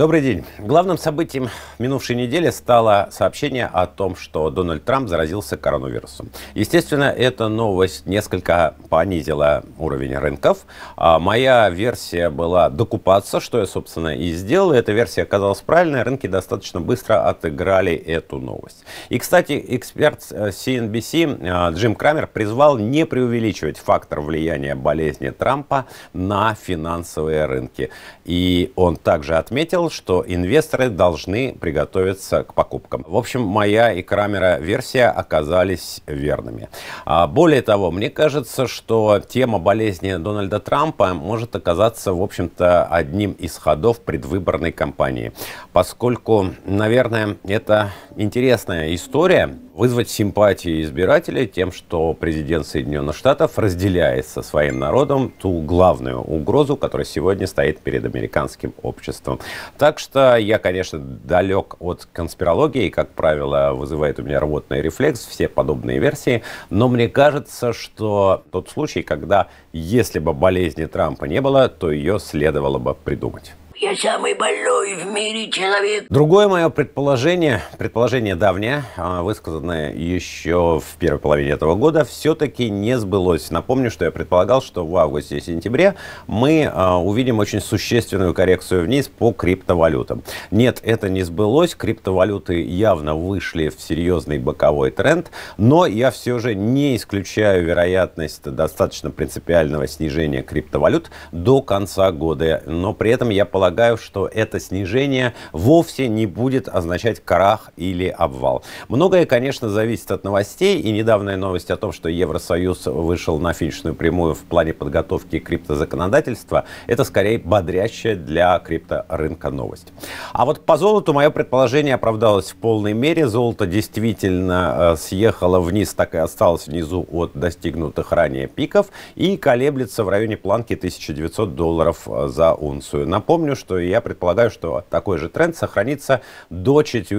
Добрый день. Главным событием минувшей недели стало сообщение о том, что Дональд Трамп заразился коронавирусом. Естественно, эта новость несколько понизила уровень рынков. А моя версия была докупаться, что я, собственно, и сделал. эта версия оказалась правильной. Рынки достаточно быстро отыграли эту новость. И, кстати, эксперт CNBC э, э, Джим Крамер призвал не преувеличивать фактор влияния болезни Трампа на финансовые рынки. И он также отметил, что инвесторы должны приготовиться к покупкам. В общем, моя и Крамера версия оказались верными. А более того, мне кажется, что тема болезни Дональда Трампа может оказаться, в общем-то, одним из ходов предвыборной кампании, поскольку, наверное, это интересная история, вызвать симпатии избирателей тем, что президент Соединенных Штатов разделяет со своим народом ту главную угрозу, которая сегодня стоит перед американским обществом. Так что я, конечно, далек от конспирологии, и, как правило, вызывает у меня рвотный рефлекс, все подобные версии, но мне кажется, что тот случай, когда если бы болезни Трампа не было, то ее следовало бы придумать. Я самый больной в мире человек. Другое мое предположение, предположение давнее, а, высказанное еще в первой половине этого года, все-таки не сбылось. Напомню, что я предполагал, что в августе и сентябре мы а, увидим очень существенную коррекцию вниз по криптовалютам. Нет, это не сбылось. Криптовалюты явно вышли в серьезный боковой тренд, но я все же не исключаю вероятность достаточно принципиального снижения криптовалют до конца года. Но при этом я полагаю, полагаю, что это снижение вовсе не будет означать крах или обвал. Многое, конечно, зависит от новостей, и недавняя новость о том, что Евросоюз вышел на финишную прямую в плане подготовки криптозаконодательства, это скорее бодрящая для крипторынка новость. А вот по золоту мое предположение оправдалось в полной мере. Золото действительно э, съехало вниз, так и осталось внизу от достигнутых ранее пиков и колеблется в районе планки 1900 долларов э, за унцию. Напомню, что я предполагаю, что такой же тренд сохранится до 4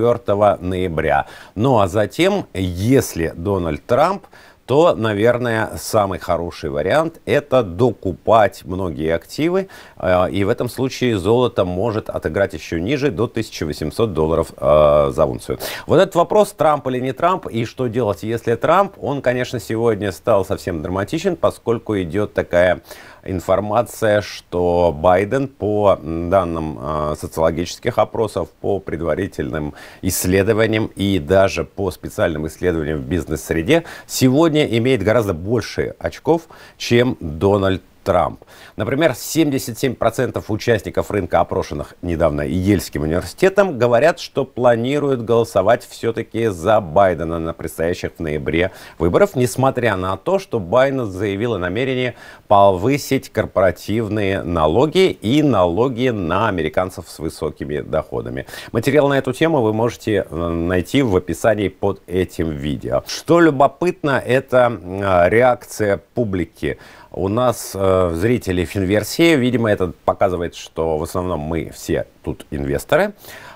ноября. Ну а затем, если Дональд Трамп то, наверное, самый хороший вариант – это докупать многие активы, э, и в этом случае золото может отыграть еще ниже, до 1800 долларов э, за унцию. Вот этот вопрос, Трамп или не Трамп, и что делать, если Трамп, он, конечно, сегодня стал совсем драматичен, поскольку идет такая информация, что Байден по данным а, социологических опросов, по предварительным исследованиям и даже по специальным исследованиям в бизнес-среде сегодня имеет гораздо больше очков, чем Дональд Трамп. Например, 77% участников рынка, опрошенных недавно Ельским университетом, говорят, что планируют голосовать все-таки за Байдена на предстоящих в ноябре выборах, несмотря на то, что Байден заявил о намерении повысить корпоративные налоги и налоги на американцев с высокими доходами. Материал на эту тему вы можете э, найти в описании под этим видео. Что любопытно, это э, реакция публики у нас э, зрители Финверсии, видимо, это показывает, что в основном мы все тут инвесторы.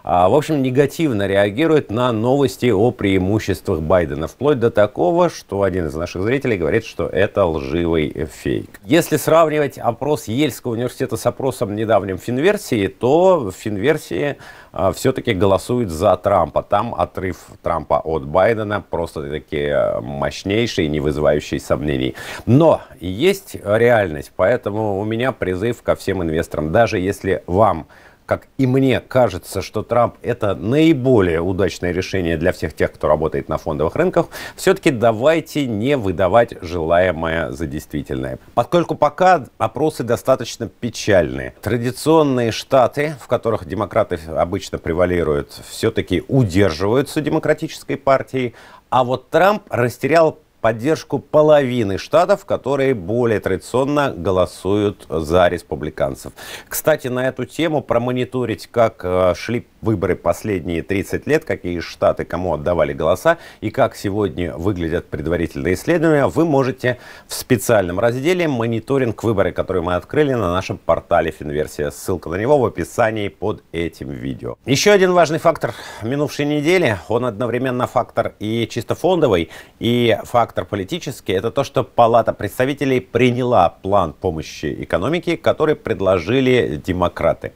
А, в общем, негативно реагирует на новости о преимуществах Байдена, вплоть до такого, что один из наших зрителей говорит, что это лживый фейк. Если сравнивать опрос Ельского университета с опросом недавним Финверсии, то в Финверсии а, все-таки голосуют за Трампа. Там отрыв Трампа от Байдена просто-таки а, мощнейший, не вызывающий сомнений. Но есть реальность, поэтому у меня призыв ко всем инвесторам. Даже если вам как и мне кажется, что Трамп это наиболее удачное решение для всех тех, кто работает на фондовых рынках, все-таки давайте не выдавать желаемое за действительное. Поскольку пока опросы достаточно печальные. Традиционные штаты, в которых демократы обычно превалируют, все-таки удерживаются демократической партией, а вот Трамп растерял поддержку половины штатов, которые более традиционно голосуют за республиканцев. Кстати, на эту тему промониторить, как э, шли выборы последние 30 лет, какие штаты кому отдавали голоса и как сегодня выглядят предварительные исследования, вы можете в специальном разделе «Мониторинг выборы», который мы открыли на нашем портале Финверсия. Ссылка на него в описании под этим видео. Еще один важный фактор минувшей недели, он одновременно фактор и чисто фондовый, и фактор политический, это то, что Палата представителей приняла план помощи экономике, который предложили демократы.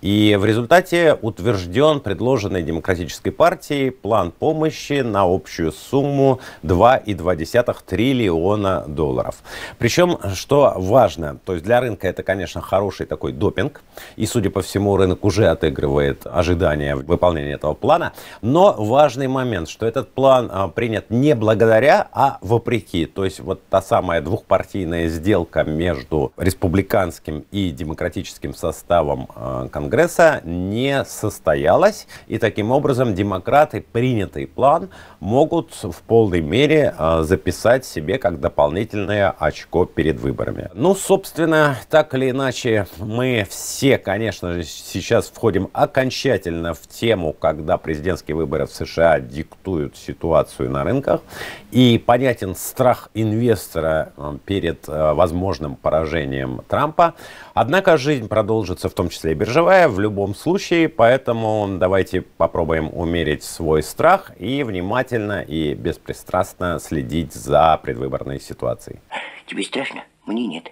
И в результате утвержден предложенный Демократической партией план помощи на общую сумму 2,2 триллиона долларов. Причем, что важно, то есть для рынка это, конечно, хороший такой допинг. И, судя по всему, рынок уже отыгрывает ожидания выполнения этого плана. Но важный момент, что этот план а, принят не благодаря, а вопреки. То есть вот та самая двухпартийная сделка между республиканским и демократическим составом а, Конгресса Конгресса не состоялось, и таким образом демократы принятый план могут в полной мере а, записать себе как дополнительное очко перед выборами. Ну, собственно, так или иначе, мы все, конечно же, сейчас входим окончательно в тему, когда президентские выборы в США диктуют ситуацию на рынках, и понятен страх инвестора а, перед а, возможным поражением Трампа. Однако жизнь продолжится, в том числе и биржевая, такая в любом случае, поэтому давайте попробуем умерить свой страх и внимательно и беспристрастно следить за предвыборной ситуацией. Тебе страшно? Мне нет.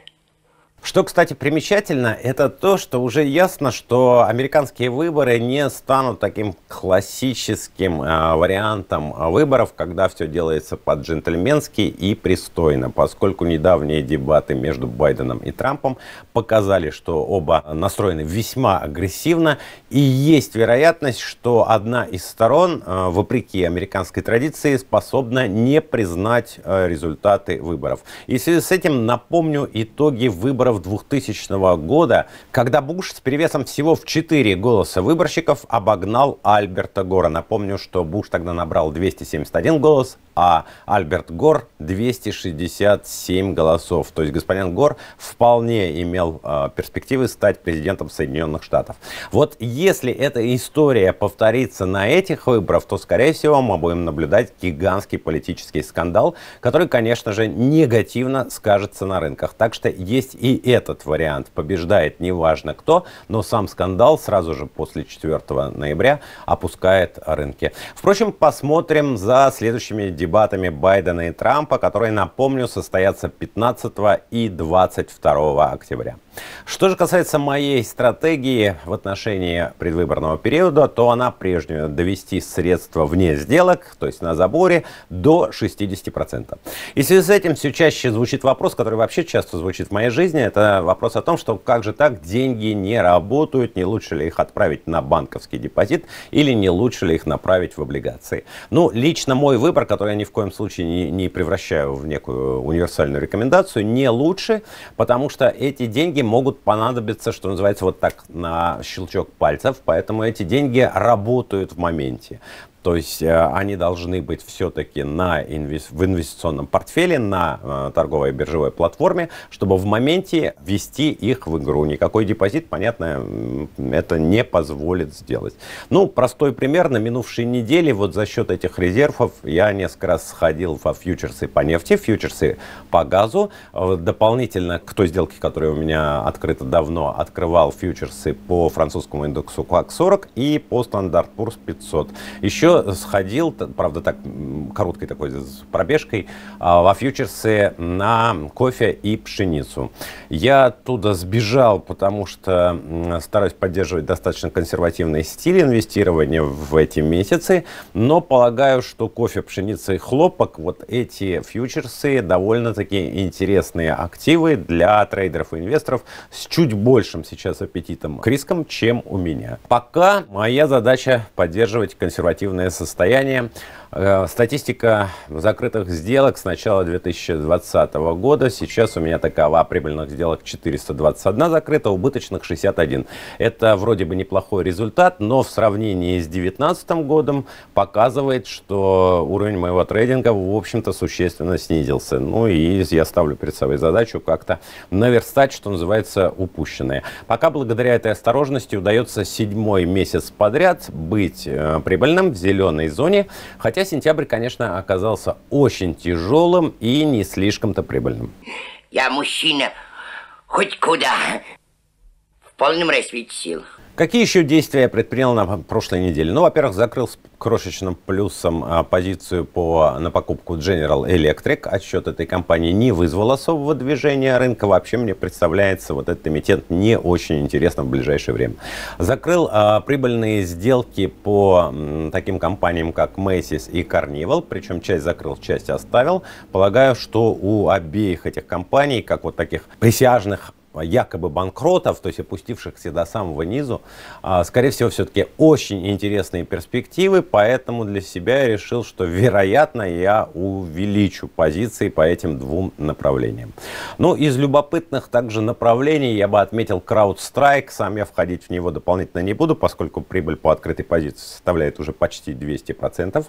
Что, кстати, примечательно, это то, что уже ясно, что американские выборы не станут таким классическим э, вариантом выборов, когда все делается по-джентльменски и пристойно, поскольку недавние дебаты между Байденом и Трампом показали, что оба настроены весьма агрессивно, и есть вероятность, что одна из сторон, э, вопреки американской традиции, способна не признать э, результаты выборов. И в связи с этим напомню итоги выборов выборов 2000 года, когда Буш с перевесом всего в 4 голоса выборщиков обогнал Альберта Гора. Напомню, что Буш тогда набрал 271 голос, а Альберт Гор 267 голосов. То есть господин Гор вполне имел э, перспективы стать президентом Соединенных Штатов. Вот если эта история повторится на этих выборах, то, скорее всего, мы будем наблюдать гигантский политический скандал, который, конечно же, негативно скажется на рынках. Так что есть и этот вариант побеждает неважно кто, но сам скандал сразу же после 4 ноября опускает рынки. Впрочем, посмотрим за следующими дебатами Байдена и Трампа, которые, напомню, состоятся 15 и 22 октября. Что же касается моей стратегии в отношении предвыборного периода, то она прежняя – довести средства вне сделок, то есть на заборе, до 60%. И в связи с этим все чаще звучит вопрос, который вообще часто звучит в моей жизни. Это вопрос о том, что как же так, деньги не работают, не лучше ли их отправить на банковский депозит или не лучше ли их направить в облигации. Ну, лично мой выбор, который я ни в коем случае не, не превращаю в некую универсальную рекомендацию, не лучше, потому что эти деньги могут понадобиться, что называется, вот так на щелчок пальцев, поэтому эти деньги работают в моменте. То есть э, они должны быть все-таки на инвес... в инвестиционном портфеле, на э, торговой биржевой платформе, чтобы в моменте ввести их в игру. Никакой депозит, понятно, это не позволит сделать. Ну, простой пример. На минувшей неделе вот за счет этих резервов я несколько раз сходил во фьючерсы по нефти, фьючерсы по газу. Э, дополнительно к той сделке, которая у меня открыта давно, открывал фьючерсы по французскому индексу CAC 40 и по стандарт Пурс 500. Еще сходил, правда, так короткой такой пробежкой, а, во фьючерсы на кофе и пшеницу. Я оттуда сбежал, потому что стараюсь поддерживать достаточно консервативный стиль инвестирования в эти месяцы, но полагаю, что кофе, пшеница и хлопок, вот эти фьючерсы довольно-таки интересные активы для трейдеров и инвесторов с чуть большим сейчас аппетитом к рискам, чем у меня. Пока моя задача поддерживать консервативное состояние. Э, статистика закрытых сделок с начала 2020 года. Сейчас у меня такова. Прибыльных сделок 421 закрыто, убыточных 61. Это вроде бы неплохой результат, но в сравнении с 2019 годом показывает, что уровень моего трейдинга, в общем-то, существенно снизился. Ну и я ставлю перед собой задачу как-то наверстать, что называется, упущенные. Пока благодаря этой осторожности удается седьмой месяц подряд быть э, прибыльным в зеленой зоне, хотя сентябрь, конечно, оказался очень тяжелым и не слишком-то прибыльным. Я мужчина хоть куда, в полном расцвете сил. Какие еще действия я предпринял на прошлой неделе? Ну, во-первых, закрыл с крошечным плюсом а, позицию по, на покупку General Electric. Отсчет этой компании не вызвал особого движения рынка. Вообще, мне представляется, вот этот эмитент не очень интересен в ближайшее время. Закрыл а, прибыльные сделки по м, таким компаниям, как Macy's и Carnival. Причем часть закрыл, часть оставил. Полагаю, что у обеих этих компаний, как вот таких присяжных а, якобы банкротов, то есть опустившихся до самого низу, а, скорее всего, все-таки очень интересные перспективы, поэтому для себя я решил, что, вероятно, я увеличу позиции по этим двум направлениям. Ну, из любопытных также направлений я бы отметил CrowdStrike, сам я входить в него дополнительно не буду, поскольку прибыль по открытой позиции составляет уже почти 200%.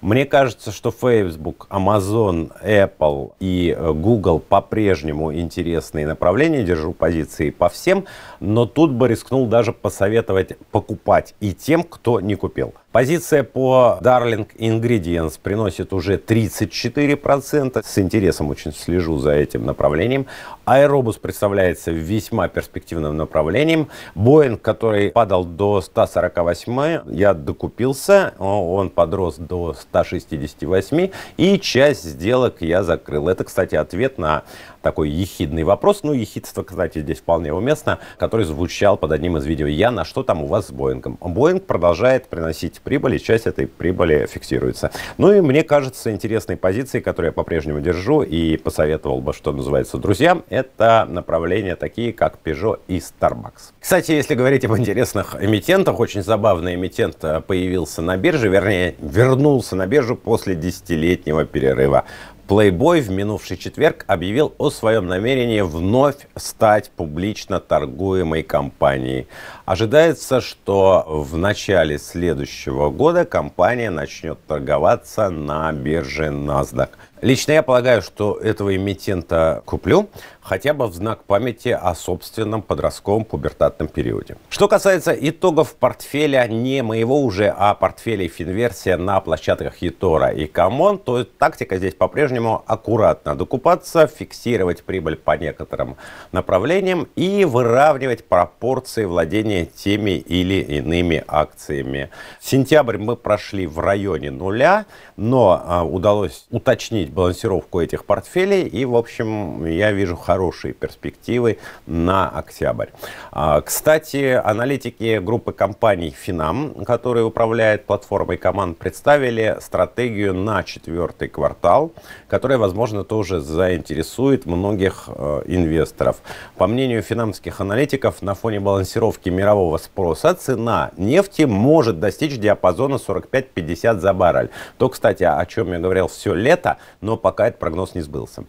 Мне кажется, что Facebook, Amazon, Apple и э, Google по-прежнему интересные направления, держу поддерживаю позиции по всем, но тут бы рискнул даже посоветовать покупать и тем, кто не купил. Позиция по Darling Ingredients приносит уже 34%. С интересом очень слежу за этим направлением. Аэробус представляется весьма перспективным направлением. Боинг, который падал до 148, я докупился. Он подрос до 168. И часть сделок я закрыл. Это, кстати, ответ на такой ехидный вопрос. Ну, ехидство, кстати, здесь вполне уместно, который звучал под одним из видео. Я на что там у вас с Боингом? Боинг продолжает приносить часть прибыли, часть этой прибыли фиксируется. Ну и мне кажется, интересной позицией, которую я по-прежнему держу и посоветовал бы, что называется, друзьям, это направления такие, как Peugeot и Starbucks. Кстати, если говорить об интересных эмитентах, очень забавный эмитент э, появился на бирже, вернее, вернулся на биржу после десятилетнего перерыва. Playboy в минувший четверг объявил о своем намерении вновь стать публично торгуемой компанией. Ожидается, что в начале следующего года компания начнет торговаться на бирже NASDAQ. Лично я полагаю, что этого эмитента куплю, хотя бы в знак памяти о собственном подростковом пубертатном периоде. Что касается итогов портфеля, не моего уже, а портфелей Финверсия на площадках Етора и Камон, то тактика здесь по-прежнему аккуратно докупаться, фиксировать прибыль по некоторым направлениям и выравнивать пропорции владения теми или иными акциями. В сентябрь мы прошли в районе нуля, но а, удалось уточнить проводить балансировку этих портфелей. И, в общем, я вижу хорошие перспективы на октябрь. А, кстати, аналитики группы компаний Финам, которые управляют платформой команд, представили стратегию на четвертый квартал, которая, возможно, тоже заинтересует многих э, инвесторов. По мнению финансовых аналитиков, на фоне балансировки мирового спроса цена нефти может достичь диапазона 45-50 за баррель. То, кстати, о чем я говорил все лето, но пока этот прогноз не сбылся.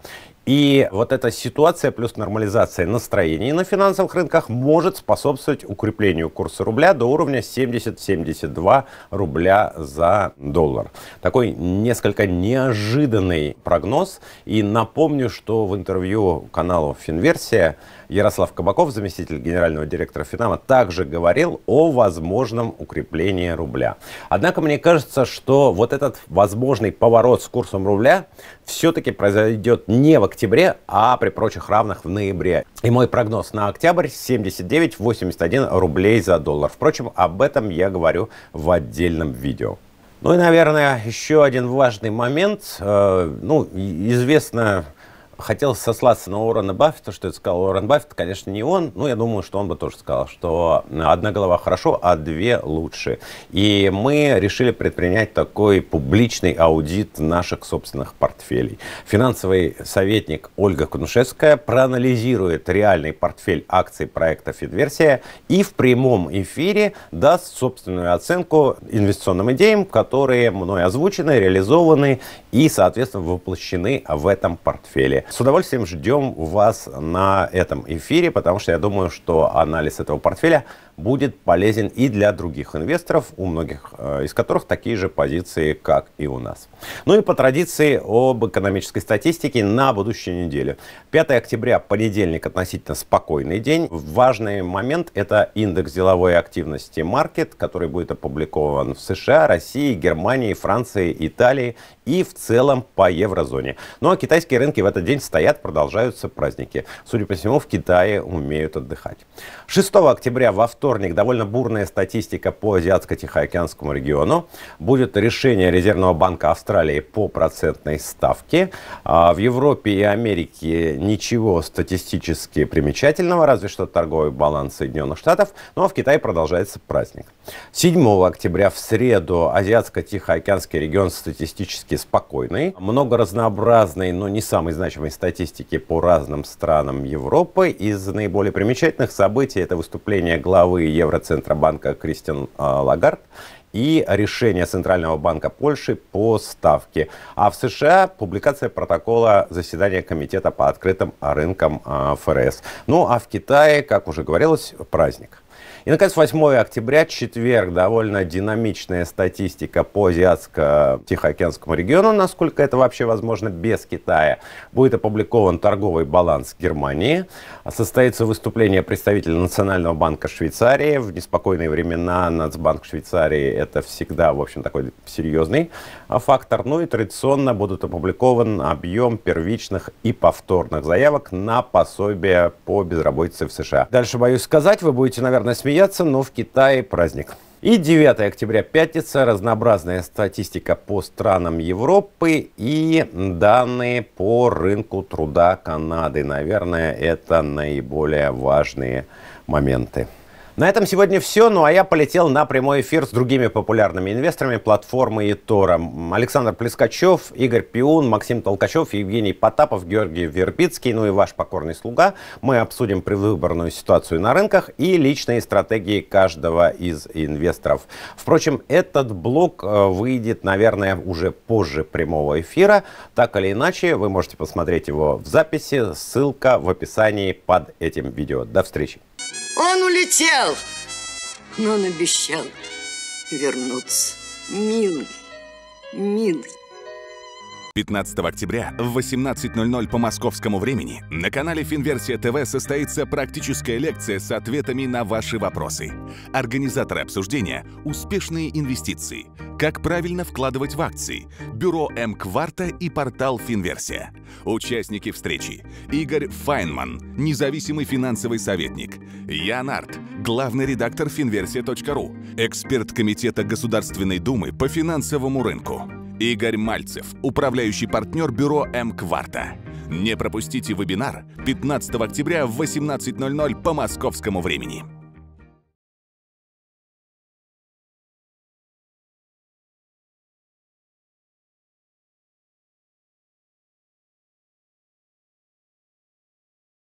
И вот эта ситуация плюс нормализация настроений на финансовых рынках может способствовать укреплению курса рубля до уровня 70-72 рубля за доллар. Такой несколько неожиданный прогноз. И напомню, что в интервью каналу «Финверсия» Ярослав Кабаков, заместитель генерального директора Финама, также говорил о возможном укреплении рубля. Однако мне кажется, что вот этот возможный поворот с курсом рубля все-таки произойдет не в октябре, а при прочих равных в ноябре. И мой прогноз на октябрь 79-81 рублей за доллар. Впрочем, об этом я говорю в отдельном видео. Ну и, наверное, еще один важный момент. Э, ну, известно, хотел сослаться на Уоррена Баффета, что это сказал Уоррен Баффет, конечно, не он, но я думаю, что он бы тоже сказал, что одна голова хорошо, а две лучше. И мы решили предпринять такой публичный аудит наших собственных портфелей. Финансовый советник Ольга Кунушевская проанализирует реальный портфель акций проекта «Фидверсия» и в прямом эфире даст собственную оценку инвестиционным идеям, которые мной озвучены, реализованы и, соответственно, воплощены в этом портфеле. С удовольствием ждем вас на этом эфире, потому что я думаю, что анализ этого портфеля будет полезен и для других инвесторов, у многих э, из которых такие же позиции, как и у нас. Ну и по традиции об экономической статистике на будущей неделе. 5 октября, понедельник, относительно спокойный день. Важный момент – это индекс деловой активности Market, который будет опубликован в США, России, Германии, Франции, Италии и в целом по еврозоне. Ну а китайские рынки в этот день стоят, продолжаются праздники. Судя по всему, в Китае умеют отдыхать. 6 октября во вторник вторник довольно бурная статистика по Азиатско-Тихоокеанскому региону. Будет решение Резервного банка Австралии по процентной ставке. А, в Европе и Америке ничего статистически примечательного, разве что торговый баланс Соединенных Штатов. Ну а в Китае продолжается праздник. 7 октября в среду Азиатско-Тихоокеанский регион статистически спокойный. Много разнообразной, но не самой значимой статистики по разным странам Европы. Из наиболее примечательных событий это выступление главы Европы и Евроцентробанка Кристиан а, Лагард и решение Центрального банка Польши по ставке. А в США публикация протокола заседания комитета по открытым рынкам а, ФРС. Ну а в Китае, как уже говорилось, праздник. И, наконец, 8 октября, четверг, довольно динамичная статистика по Азиатско-Тихоокеанскому региону, насколько это вообще возможно без Китая. Будет опубликован торговый баланс Германии, состоится выступление представителя Национального банка Швейцарии. В неспокойные времена Нацбанк Швейцарии это всегда, в общем, такой серьезный а, фактор. Ну и традиционно будут опубликован объем первичных и повторных заявок на пособие по безработице в США. Дальше, боюсь сказать, вы будете, наверное, смеяться, посмеяться, но в Китае праздник. И 9 октября пятница, разнообразная статистика по странам Европы и данные по рынку труда Канады. Наверное, это наиболее важные моменты. На этом сегодня все. Ну а я полетел на прямой эфир с другими популярными инвесторами платформы ИТОРа. Александр Плескачев, Игорь Пиун, Максим Толкачев, Евгений Потапов, Георгий Вербицкий, ну и ваш покорный слуга. Мы обсудим предвыборную ситуацию на рынках и личные стратегии каждого из инвесторов. Впрочем, этот блок э, выйдет, наверное, уже позже прямого эфира. Так или иначе, вы можете посмотреть его в записи. Ссылка в описании под этим видео. До встречи. Он улетел, но он обещал вернуться. Милый, милый. 15 октября в 18.00 по московскому времени на канале Финверсия ТВ состоится практическая лекция с ответами на ваши вопросы. Организаторы обсуждения – успешные инвестиции, как правильно вкладывать в акции, бюро М-Кварта и портал Финверсия. Участники встречи – Игорь Файнман, независимый финансовый советник, Ян Арт, главный редактор Финверсия.ру, эксперт Комитета Государственной Думы по финансовому рынку. Игорь Мальцев, управляющий партнер бюро М-Кварта. Не пропустите вебинар 15 октября в 18.00 по московскому времени.